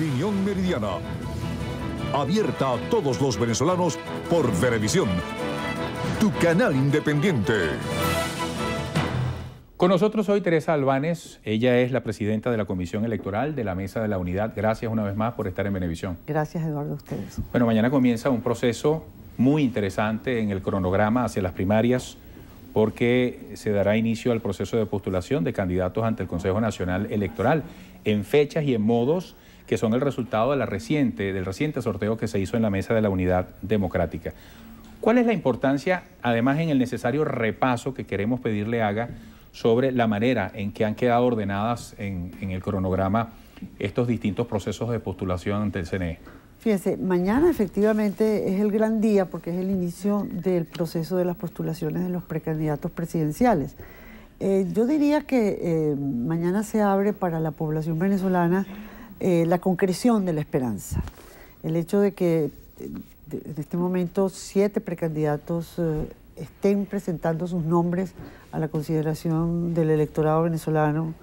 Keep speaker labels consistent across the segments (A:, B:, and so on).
A: Opinión Meridiana. Abierta a todos los venezolanos por Venevisión tu canal independiente. Con nosotros hoy Teresa Albanes, ella es la presidenta de la Comisión Electoral de la Mesa de la Unidad. Gracias una vez más por estar en Venevisión.
B: Gracias Eduardo a ustedes.
A: Bueno, mañana comienza un proceso muy interesante en el cronograma hacia las primarias porque se dará inicio al proceso de postulación de candidatos ante el Consejo Nacional Electoral en fechas y en modos que son el resultado del reciente sorteo que se hizo en la mesa de la Unidad Democrática. ¿Cuál es la importancia, además, en el necesario repaso que queremos pedirle haga sobre la manera en que han quedado ordenadas en, el cronograma estos distintos procesos de postulación ante el CNE?
B: Fíjense, mañana efectivamente es el gran día porque es el inicio del proceso de las postulaciones de los precandidatos presidenciales. Eh, yo diría que eh, mañana se abre para la población venezolana eh, la concreción de la esperanza. El hecho de que eh, en este momento siete precandidatos eh, estén presentando sus nombres a la consideración del electorado venezolano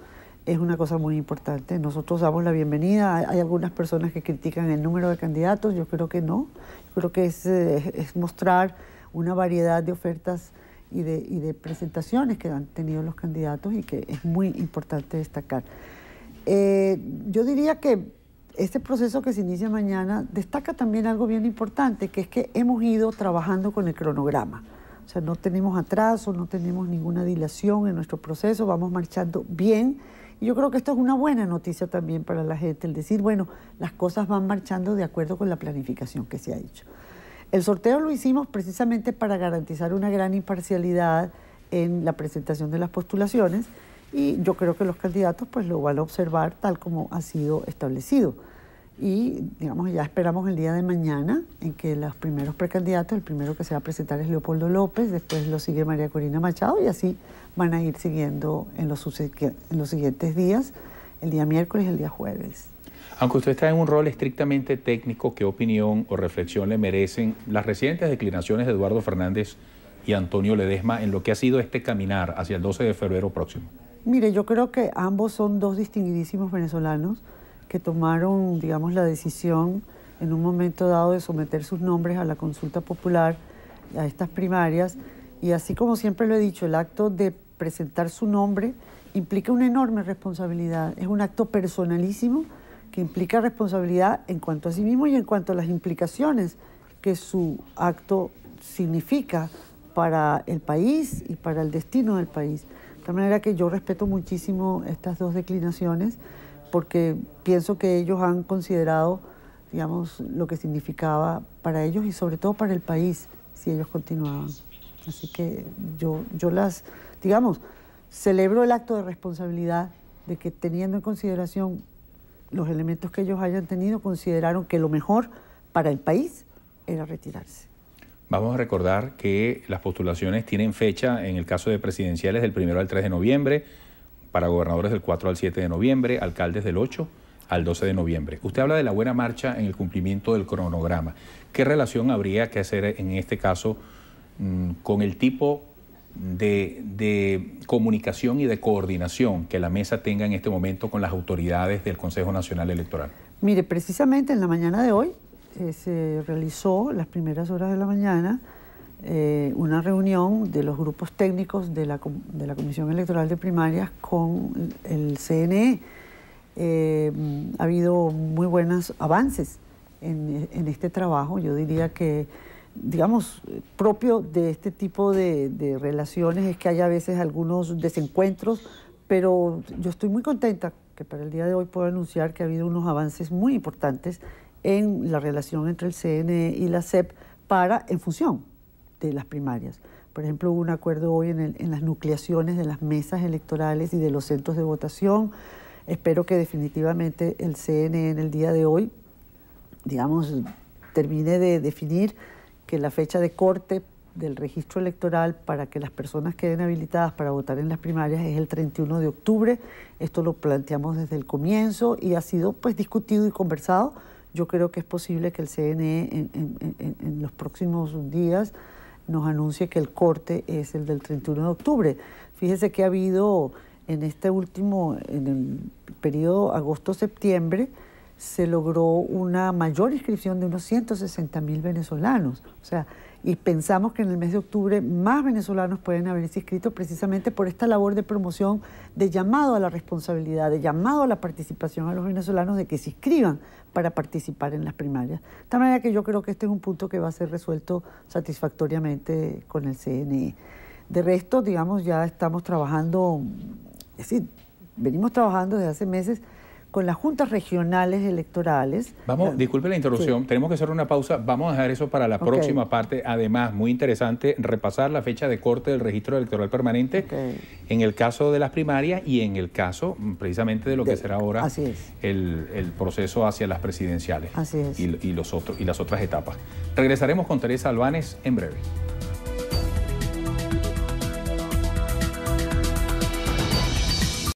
B: es una cosa muy importante. Nosotros damos la bienvenida. Hay algunas personas que critican el número de candidatos, yo creo que no. creo que es, mostrar una variedad de ofertas y de presentaciones que han tenido los candidatos y que es muy importante destacar. Eh, yo diría que este proceso que se inicia mañana destaca también algo bien importante, que es que hemos ido trabajando con el cronograma. O sea, no tenemos atraso, no tenemos ninguna dilación en nuestro proceso, vamos marchando bien. Y yo creo que esto es una buena noticia también para la gente, el decir, bueno, las cosas van marchando de acuerdo con la planificación que se ha hecho. El sorteo lo hicimos precisamente para garantizar una gran imparcialidad en la presentación de las postulaciones y yo creo que los candidatos pues lo van a observar tal como ha sido establecido. Y digamos, ya esperamos el día de mañana en que los primeros precandidatos, el primero que se va a presentar es Leopoldo López, después lo sigue María Corina Machado y así van a ir siguiendo en los, en los siguientes días, el día miércoles y el día jueves.
A: Aunque usted está en un rol estrictamente técnico, ¿qué opinión o reflexión le merecen las recientes declinaciones de Eduardo Fernández? y Antonio Ledesma en lo que ha sido este caminar hacia el 12 de febrero próximo?
B: Mire, yo creo que ambos son dos distinguidísimos venezolanos que tomaron, digamos, la decisión en un momento dado de someter sus nombres a la consulta popular, a estas primarias, y así como siempre lo he dicho, el acto de presentar su nombre implica una enorme responsabilidad, es un acto personalísimo que implica responsabilidad en cuanto a sí mismo y en cuanto a las implicaciones que su acto significa para el país y para el destino del país. De tal manera que yo respeto muchísimo estas dos declinaciones porque pienso que ellos han considerado, digamos, lo que significaba para ellos y sobre todo para el país si ellos continuaban. Así que yo, yo las, digamos, celebro el acto de responsabilidad de que teniendo en consideración los elementos que ellos hayan tenido, consideraron que lo mejor para el país era retirarse.
A: Vamos a recordar que las postulaciones tienen fecha en el caso de presidenciales del 1 al 3 de noviembre, para gobernadores del 4 al 7 de noviembre, alcaldes del 8 al 12 de noviembre. Usted habla de la buena marcha en el cumplimiento del cronograma. ¿Qué relación habría que hacer en este caso mm, con el tipo de, de, comunicación y de coordinación que la mesa tenga en este momento con las autoridades del Consejo Nacional Electoral?
B: Mire, precisamente en la mañana de hoy eh, se realizó las primeras horas de la mañana eh, una reunión de los grupos técnicos de la, Comisión Electoral de Primarias con el CNE. Eh, ha habido muy buenos avances en, este trabajo, yo diría que digamos, propio de este tipo de, relaciones es que hay a veces algunos desencuentros, pero yo estoy muy contenta que para el día de hoy pueda anunciar que ha habido unos avances muy importantes en la relación entre el CNE y la CEP para, en función de las primarias. Por ejemplo, hubo un acuerdo hoy en, las nucleaciones de las mesas electorales y de los centros de votación. Espero que definitivamente el CNE en el día de hoy, digamos, termine de definir que la fecha de corte del registro electoral para que las personas queden habilitadas para votar en las primarias es el 31 de octubre. Esto lo planteamos desde el comienzo y ha sido pues discutido y conversado yo creo que es posible que el CNE en, los próximos días nos anuncie que el corte es el del 31 de octubre. Fíjese que ha habido en este último, en el periodo agosto-septiembre, se logró una mayor inscripción de unos 160 mil venezolanos. O sea, y pensamos que en el mes de octubre más venezolanos pueden haberse inscrito precisamente por esta labor de promoción, de llamado a la responsabilidad, de llamado a la participación a los venezolanos de que se inscriban para participar en las primarias. De tal manera que yo creo que este es un punto que va a ser resuelto satisfactoriamente con el CNE. De resto, digamos, ya estamos trabajando, es decir, venimos trabajando desde hace meses con las juntas regionales electorales. Vamos,
A: disculpe la interrupción, tenemos que hacer una pausa, vamos a dejar eso para la próxima parte. Además, muy interesante repasar la fecha de corte del registro electoral permanente en el caso de las primarias y en el caso mm, precisamente de lo que será ahora el, proceso hacia las presidenciales Y, los otros, y las otras etapas. Regresaremos con Teresa Albanes en breve.